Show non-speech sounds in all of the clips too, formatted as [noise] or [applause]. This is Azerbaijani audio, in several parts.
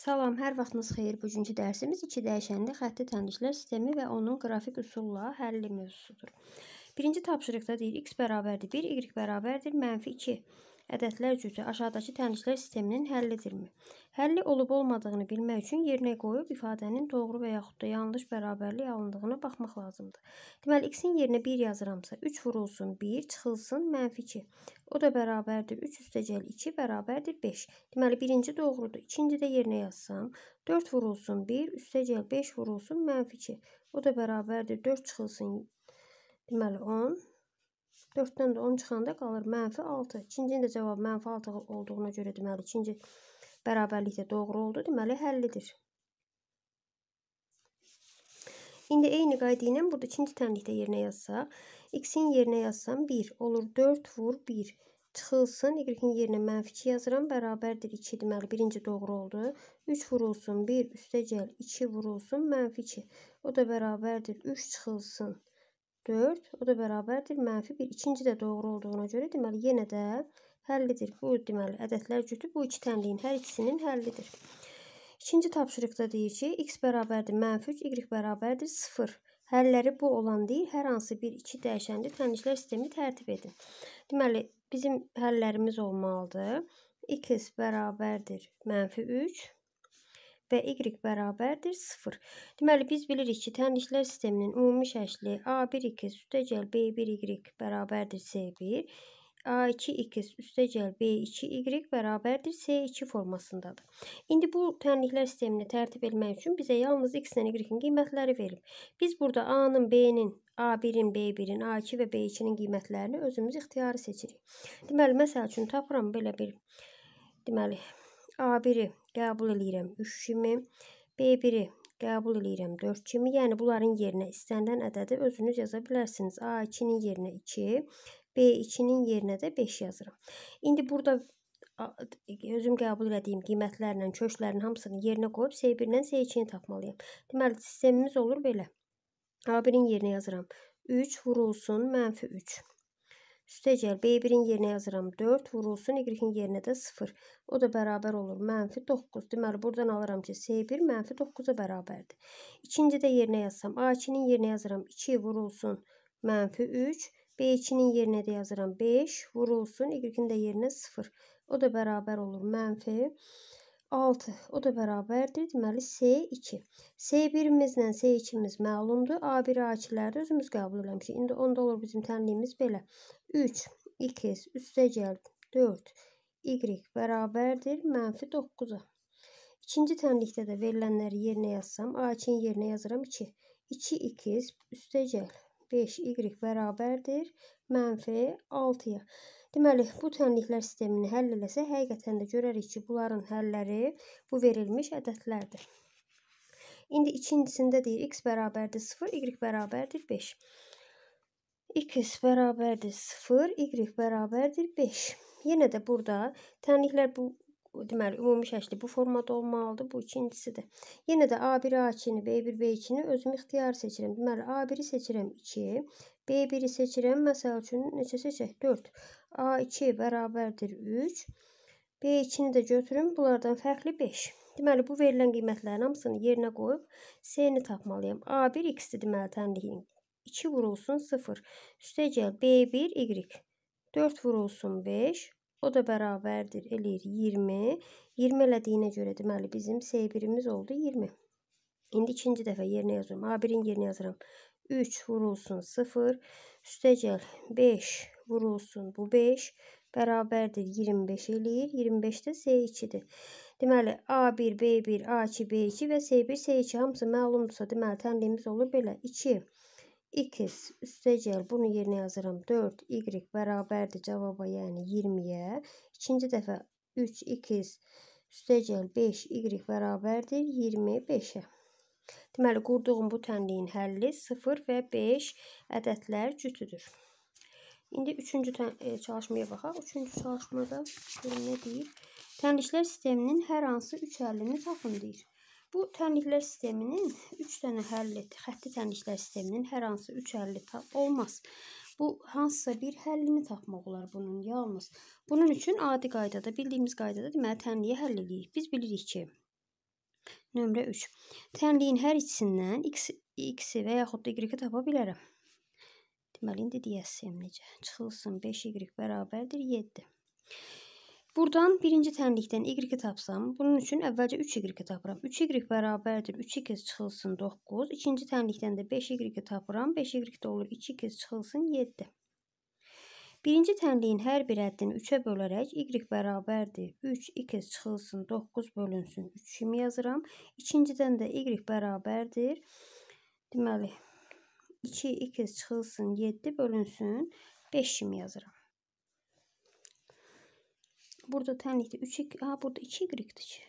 Salam, hər vaxtınız xeyir. Bugünkü dərsimiz iki dəyişənli xətti tənliklər sistemi və onun qrafik üsulla həlli mövzusudur. Birinci tapşırıqda deyir, x bərabərdir 1, y bərabərdir mənfi 2 ədədlər cüzü aşağıdakı tənişlər sisteminin həllidirmi? Həlli olub-olmadığını bilmək üçün yerinə qoyub ifadənin doğru və yaxud da yanlış bərabərlik alındığına baxmaq lazımdır. Deməli, x-in yerinə 1 yazıramsa, 3 vurulsun 1, çıxılsın mənfi 2. O da bərabərdir 3 üstəcəl 2 bərabərdir 5. Deməli, birinci doğrudur. İkinci də yerinə yazsam, 4 vurulsun 1, üstəcəl 5 vurulsun mənfi 2. O da bərabərdir 4 çıxılsın, deməli 10. 4-dən də 10 çıxanda qalır mənfi 6. İkincinin də cavabı mənfi 6 olduğuna görə deməli ikinci bərabərlikdə doğru oldu. Deməli həllidir. İndi eyni qayda ilə burada ikinci tənlikdə yerinə yazsaq, x-in yerinə yazsam 1 olur 4 vur 1 çıxılsın. Y-in yerinə mənfi 2 yazıram. Bərabərdir 2. Deməli, birinci doğru oldu. 3 vurulsun. 1 üstə gəl. 2 vurulsun. Mənfi 2. O da bərabərdir. 3 çıxılsın. 4. O da bərabərdir. Mənfi 1. İkinci də doğru olduğuna görə deməli yenə də həllidir. Bu deməli ədədlər cütü bu iki təmliyin hər ikisinin həllidir. İkinci tapşırıqda deyir ki, x bərabərdir mənfi 3, y bərabərdir 0. Həlləri bu olan deyil, hər hansı bir iki dəyişəndə tənliklər sistemi tərtib edin. Deməli, bizim həllərimiz olmalıdır. x bərabərdir mənfi 3, və y bərabərdir 0. Deməli, biz bilirik ki, tənliklər sisteminin ümumi şəkli A1 x üstəgəl B1 y bərabərdir C1, A2 x üstəgəl B2 y bərabərdir C2 formasındadır. İndi bu tənliklər sistemini tərtib etmək üçün bizə yalnız x ilə y-in qiymətləri verilib. Biz burada A-nın, B-nin, A1-in, B1-in, A2 və B2-nin qiymətlərini özümüz ixtiyari seçirik. Deməli, məsəl üçün tapıram belə bir, deməli, A1-i qəbul eləyirəm 3 kimi, B1-i qəbul eləyirəm 4 kimi. Yəni bunların yerinə istənilən ədədi özünüz yaza bilərsiniz. A2-nin yerinə 2, B2-nin yerinə də 5 yazıram. İndi burada özüm qəbul etdiyim qiymətlərlə, köklərin hamısını yerinə qoyub C1-dən C2-ni tapmalıyam. Deməli, sistemimiz olur belə. A1-in yerinə yazıram. 3 vurulsun, mənfi 3. Üstəcəl B1-in yerinə yazıram 4, vurulsun, Y-in yerinə də 0. O da bərabər olur, mənfi 9. Deməli, buradan alıram ki, S1 mənfi 9-a bərabərdir. İkinci də yerinə yazsam, A2-nin yerinə yazıram 2, vurulsun, mənfi 3. B2-nin yerinə də yazıram 5, vurulsun, Y-in də yerinə 0. O da bərabər olur, mənfi 3. 6. O da bərabərdir. Deməli S2. S1-imizlə S2-imiz məlumdur. a 1 açıları özümüz qəbul eləmişik. İndi onda olur bizim tənliyimiz belə. 3 2 üstə gəl 4 y bərabərdir mənfi 9-a. İkinci tənlikdə də verilənləri yerinə yazsam A2-nin yerinə yazıram 2. 2 2 üstə gəl 5y bərabərdir mənfi 6-ya. Deməli, bu tənliklər sistemini həll eləsək, həqiqətən də görərik ki, bunların həlləri bu verilmiş ədədlərdir. İndi ikincisində deyir, x bərabərdir 0, y bərabərdir 5. x bərabərdir 0, y bərabərdir 5. Yenə də burada tənliklər bu deməli ümumi şəkli bu formada olmalıdır. Bu ikincisidir. Yenə də A1, A2-ni, B1, B2-ni özüm ixtiyar seçirəm. Deməli A1-i seçirəm 2, B1-i seçirəm. Məsəl üçün neçə seçək? 4. A2 bərabərdir 3. B2-ni də götürüm. Bunlardan fərqli 5. Deməli bu verilən qiymətlərin hamısını yerinə qoyub C-ni tapmalıyam. A1 x-dir deməli tənliyin. 2 vurulsun 0. Üstə gəl B1 y. 4 vurulsun 5. O da beraberdir. Elir 20. 20 elədiyinə görə deməli bizim S1-imiz oldu 20. İndi ikinci dəfə yerinə yazıyorum, A1-in yerinə yazıram. 3 vurulsun 0. Üstəcəl 5 vurulsun bu 5. Bərabərdir 25 eləyir. 25 də S2-dir. Deməli A1, B1, A2, B2 və S1, S2 hamısı məlumdursa deməli tənliyimiz olur belə. 2 x üstəgəl bunu yerinə yazıram 4 y bərabərdir cavaba yəni 20-yə. İkinci dəfə 3 x üstəgəl 5 y bərabərdir 25-ə. Deməli qurduğum bu tənliyin həlli 0 və 5 ədədlər cütüdür. İndi 3-cü e, çalışmaya baxaq. 3-cü çalışmada nə deyir? Tənliklər sisteminin hər hansı 3 həllini tapın deyir. Bu tənliklər sisteminin 3 dənə hərlli, xətti tənliklər sisteminin hər hansı 3 hərli olmaz. Bu hansısa bir həllini tapmaq olar bunun yalnız. Bunun üçün adi qaydada, bildiyimiz qaydada deməli tənliyi həll edirik. Biz bilirik ki, nömrə 3. Tənliyin hər ikisindən x, x və yaxud da y-i tapa bilərəm. Deməli indi deyəsim necə? Çıxılsın 5y bərabərdir 7. Buradan birinci tənlikdən y tapsam, bunun üçün əvvəlcə 3y tapıram. 3y bərabərdir 3 kez çıxılsın 9. İkinci tənlikdən də 5y tapıram. 5y də olur 2 kez çıxılsın 7. Birinci tənliyin hər bir həddini 3-ə bölərək y bərabərdir 3 2 çıxılsın 9 bölünsün 3 kimi yazıram. İkincidən də y bərabərdir deməli 2 2 çıxılsın 7 bölünsün 5 kimi yazıram. Burada tenlikte 3 a burada 2 y'di.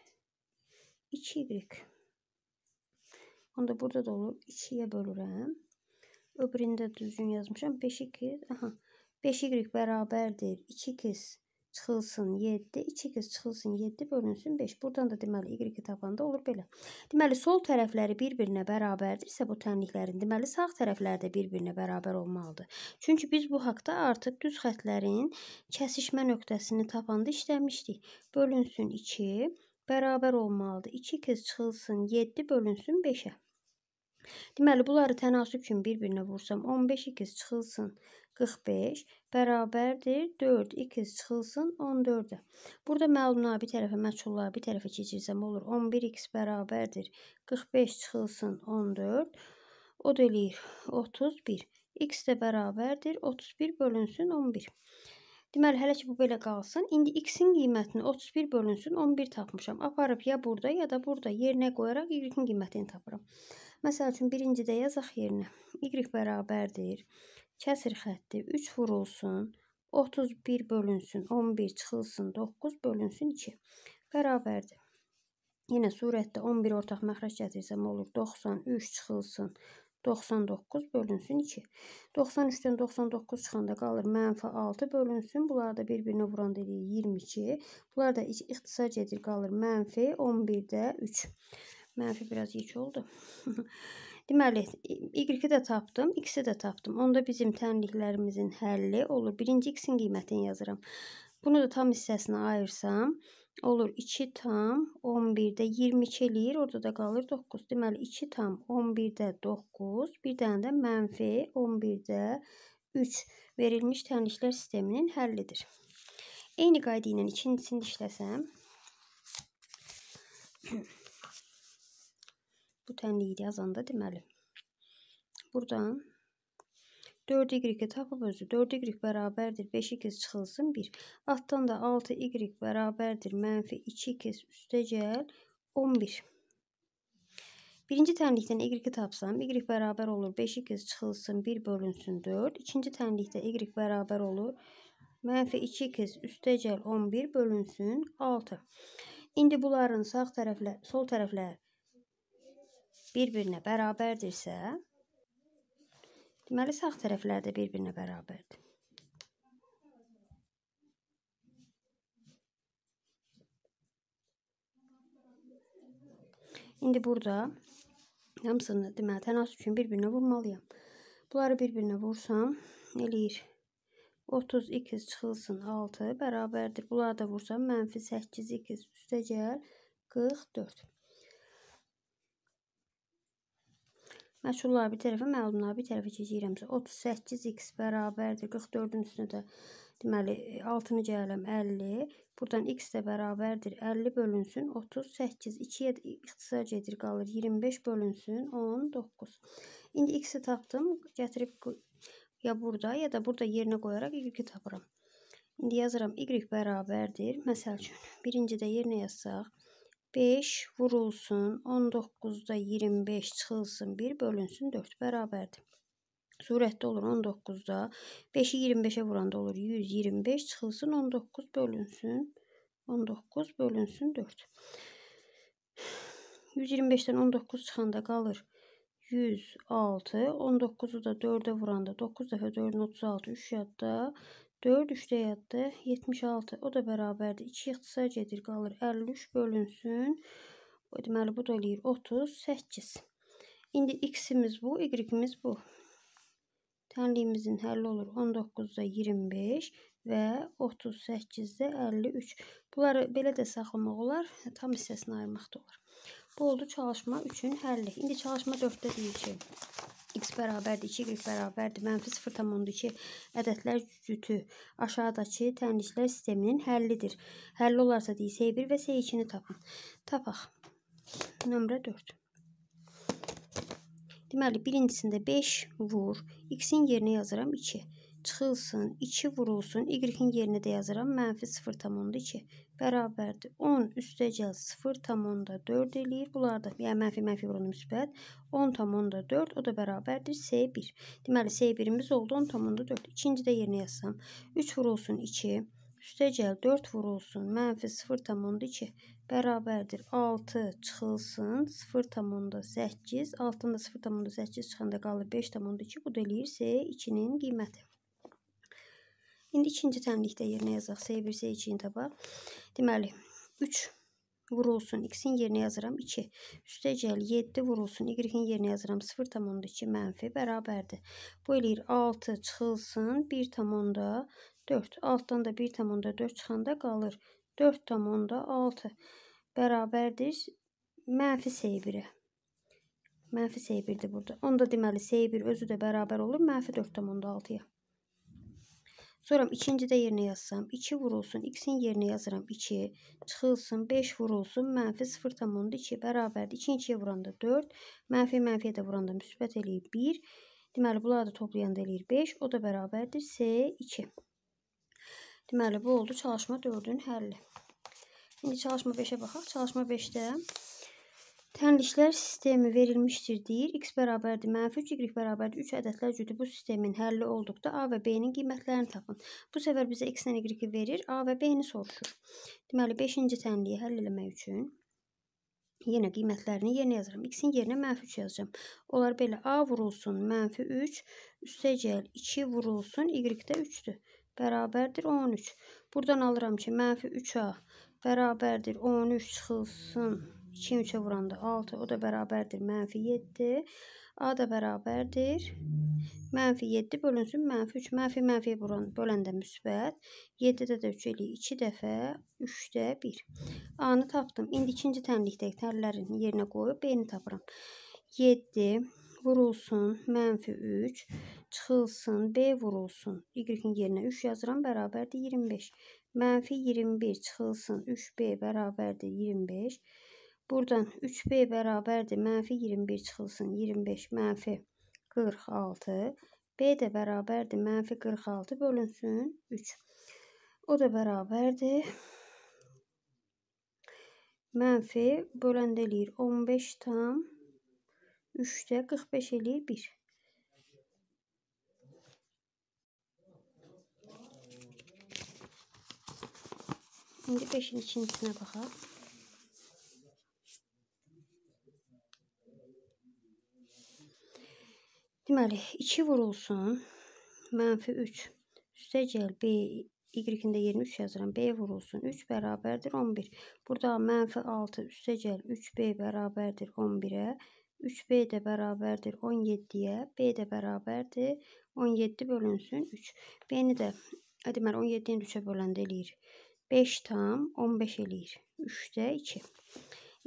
2 y. onda burada da olur. 2'ye bölürəm. Öbüründə düzgün yazmışam. 5 2. Aha. 5 y bərabərdir. 2 kez çıxılsın 7, 2 qız çıxılsın 7, bölünsün 5. Buradan da deməli y tapanda olur belə. Deməli sol tərəfləri bir-birinə bərabərdirsə bu tənliklərin, deməli sağ tərəfləri də bir-birinə bərabər olmalıdır. Çünki biz bu haqqda artıq düz xətlərin kəsişmə nöqtəsini tapanda işləmişdik. Bölünsün 2 bərabər olmalıdır. 2 qız çıxılsın 7 bölünsün 5-ə. Deməli, bunları tənasüb kimi bir-birinə vursam, 15x çıxılsın 45 bərabərdir 4x çıxılsın 14-ə. Burada məlumlar bir tərəfə, məçhullar bir tərəfə keçirsəm olur. 11x bərabərdir 45 çıxılsın 14. O da eləyir 31. x də bərabərdir 31 bölünsün 11. Deməli, hələ ki bu belə qalsın. İndi x-in qiymətini 31 bölünsün 11 tapmışam. Aparıb ya burada, ya da burada yerinə qoyaraq y-in qiymətini tapıram. Məsəl üçün, birincidə yazaq yerinə. Y bərabərdir. Kəsir xətti 3 vurulsun, 31 bölünsün, 11 çıxılsın, 9 bölünsün 2. Bərabərdir. Yenə surətdə 11 ortaq məxrəc gətirsəm olur. 93 çıxılsın, 99 bölünsün 2. 93-dən 99 çıxanda qalır mənfi 6 bölünsün. Bunlar da bir-birinə vuran dedik 22. Bunlar da ixtisar gedir qalır mənfi 11-də 3. Mənfi biraz yük oldu. [laughs] Deməli, y-i də tapdım, x-i də tapdım. Onda bizim tənliklərimizin həlli olur. Birinci x-in qiymətini yazıram. Bunu da tam hissəsinə ayırsam, olur 2 tam 11-də 22 eləyir. Orada da qalır 9. Deməli, 2 tam 11-də 9, bir dənə də mənfi 11-də 3 verilmiş tənliklər sisteminin həllidir. Eyni qayda ilə ikincisini işləsəm, [clears throat] Bu tənliyi də yazanda deməli. Buradan 4y tapıb özü. 4y bərabərdir 5 kez çıxılsın 1. Altdan da 6y bərabərdir mənfi 2 kez üstəcəl 11. Birinci tənlikdən y tapsam, y bərabər olur 5 kez çıxılsın 1 bölünsün 4. İkinci tənlikdə y bərabər olur mənfi 2 kez üstəcəl 11 bölünsün 6. İndi bunların sağ tərəflə, sol tərəflə bir-birinə bərabərdirsə, deməli sağ tərəflər də bir-birinə bərabərdir. İndi burada hamısını deməli tənasüb üçün bir-birinə vurmalıyam. Bunları bir-birinə vursam eləyir. 32 çıxılsın 6 bərabərdir. Bunları da vursam -8 2 üstəgəl 44. Məşhurlar bir tərəfə, məlumlar bir tərəfə keçirəmsə 38x bərabərdir 44-ün üstünə də deməli 6-nı gələm 50. Burdan x də bərabərdir 50 bölünsün 38. 2-yə ixtisar gedir qalır 25 bölünsün 19. İndi x-i tapdım. Gətirib ya burada ya da burada yerinə qoyaraq y-i tapıram. İndi yazıram y bərabərdir. Məsəl üçün birincidə yerinə yazsaq 5 vurulsun, 19-da 25 çıxılsın, 1 bölünsün 4 bərabərdir. Sürətdə olur 19-da, 5-i 25-ə vuranda olur 125 çıxılsın, 19 bölünsün, 19 bölünsün 4. 125-dən 19 çıxanda qalır 106, 19-u da 4-ə vuranda 9 dəfə 4-ün 36, 3 yadda 4 3'te yattı. 76. O da bərabərdir. 2 ixtisar gedir. Qalır 53 bölünsün. Deməli bu da eləyir 38. İndi x-imiz bu, y-imiz bu. Tənliyimizin həlli olur 19-da 25 və 38-də 53. Bunları belə də saxlamaq olar, tam hissəsini ayırmaq da olar. Bu oldu çalışma 3-ün həlli. İndi çalışma 4-də deyir ki, x bərabərdir 2, y bərabərdir mənfi 0,2 ədədlər cütü aşağıdakı tənliklər sisteminin həllidir. Həlli olarsa deyə S1 və S2-ni tapın. Tapaq. Nömrə 4. Deməli, birincisində 5 vur, x-in yerinə yazıram 2. Çıxılsın, 2 vurulsun, y-in yerinə də yazıram mənfi 0,2 bərabərdir. 10 üstəgəl 0 tam onda 4 eləyir. Bunlar da, yəni mənfi mənfi buranın müsbət. 10 tam onda 4 o da bərabərdir S1. Deməli S1-imiz oldu 10 tam onda 4. İkinci də yerinə yazsam. 3 vurulsun 2 üstəgəl 4 vurulsun mənfi 0 tam onda 2 bərabərdir 6 çıxılsın 0 tam onda 8 altdan da 0 tam onda 8 çıxanda qalır 5 tam onda 2 bu da eləyir S2-nin qiyməti. İndi ikinci təmlikdə yerinə yazaq. S1, S2-ni tapaq. Deməli, 3 vurulsun. X-in yerinə yazıram 2. Üstəcəl 7 vurulsun. Y-in yerinə yazıram 0,2 mənfi bərabərdir. Bu eləyir 6 çıxılsın. 1,4. Altdan da 1,4 çıxanda qalır. 4,6 bərabərdir. Mənfi S1-ə mənfi S1-dir burada. Onda deməli S1 özü də bərabər olur mənfi 4,6-ya. Sonra ikincidə yerinə yazsam 2 vurulsun x-in yerinə yazıram 2, çıxılsın 5 vurulsun mənfi 0,2 bərabərdir. 2-2-yə vuranda 4, mənfi mənfiyə də vuranda müsbət eləyir 1. Deməli bunları da toplayanda eləyir 5, o da bərabərdir s2. Deməli bu oldu çalışma 4-ün həlli. İndi çalışma 5-ə baxaq. Çalışma 5-də Tənliklər sistemi verilmişdir deyir. X bərabərdir mənfi 3, Y bərabərdir 3 ədədlər cütü bu sistemin həlli olduqda A və B-nin qiymətlərini tapın. Bu səfər bizə X ilə Y-i verir, A və B-ni soruşur. Deməli, 5-ci tənliyi həll eləmək üçün yenə qiymətlərini yerinə yazıram. X-in yerinə mənfi 3 yazacağım. Onlar belə A vurulsun, mənfi 3, üstə gəl 2 vurulsun, Y-də 3-dür. Bərabərdir 13. Buradan alıram ki, mənfi 3A bərabərdir 13 çıxılsın 2 3-ə vuranda 6, o da bərabərdir mənfi 7. A da bərabərdir. Mənfi 7 bölünsün, mənfi 3. Mənfi mənfiyə vuran böləndə müsbət. 7-də də 3 eləyir 2 dəfə, 3-də 1. A-nı tapdım. İndi ikinci tənlikdəki tərlərin yerinə qoyub B-ni tapıram. 7 vurulsun, mənfi 3, çıxılsın, B vurulsun. Y-in yerinə 3 yazıram, bərabərdir 25. Mənfi 21 çıxılsın, 3B bərabərdir 25. Buradan 3B bərabərdir. Mənfi 21 çıxılsın. 25 mənfi 46. B də bərabərdir. Mənfi 46 bölünsün 3. O da bərabərdir. Mənfi böləndə eləyir 15 tam 3-də 45 eləyir 1. İndi 5-in ikincisine baxaq. Deməli, 2 vurulsun. Mənfi 3. Üstəcəl B, y də 23 yazıram. B vurulsun. 3 bərabərdir 11. Burada mənfi 6 üstəcəl 3B bərabərdir 11 3B də bərabərdir 17'ye. B də bərabərdir 17 bölünsün 3. B-ni də, deməli, 17-ni böləndə eləyir. 5 tam 15 eləyir. 3-də 2.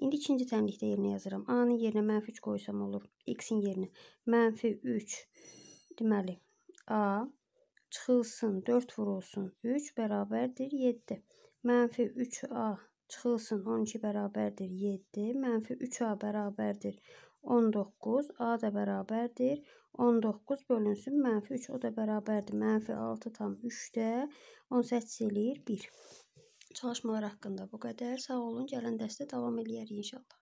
İndi ikinci təmlikdə yerinə yazıram. A-nın yerinə mənfi 3 qoysam olur. X-in yerinə mənfi 3. Deməli, A çıxılsın, 4 vurulsun, 3 bərabərdir 7. Mənfi 3A çıxılsın, 12 bərabərdir 7. Mənfi 3A bərabərdir 19. A da bərabərdir 19 bölünsün, mənfi 3 o da bərabərdir. Mənfi 6 tam 3-də 18 eləyir 1. Çalışmalar haqqında bu qədər. Sağ olun. Gələn dərsdə davam eləyərik inşallah.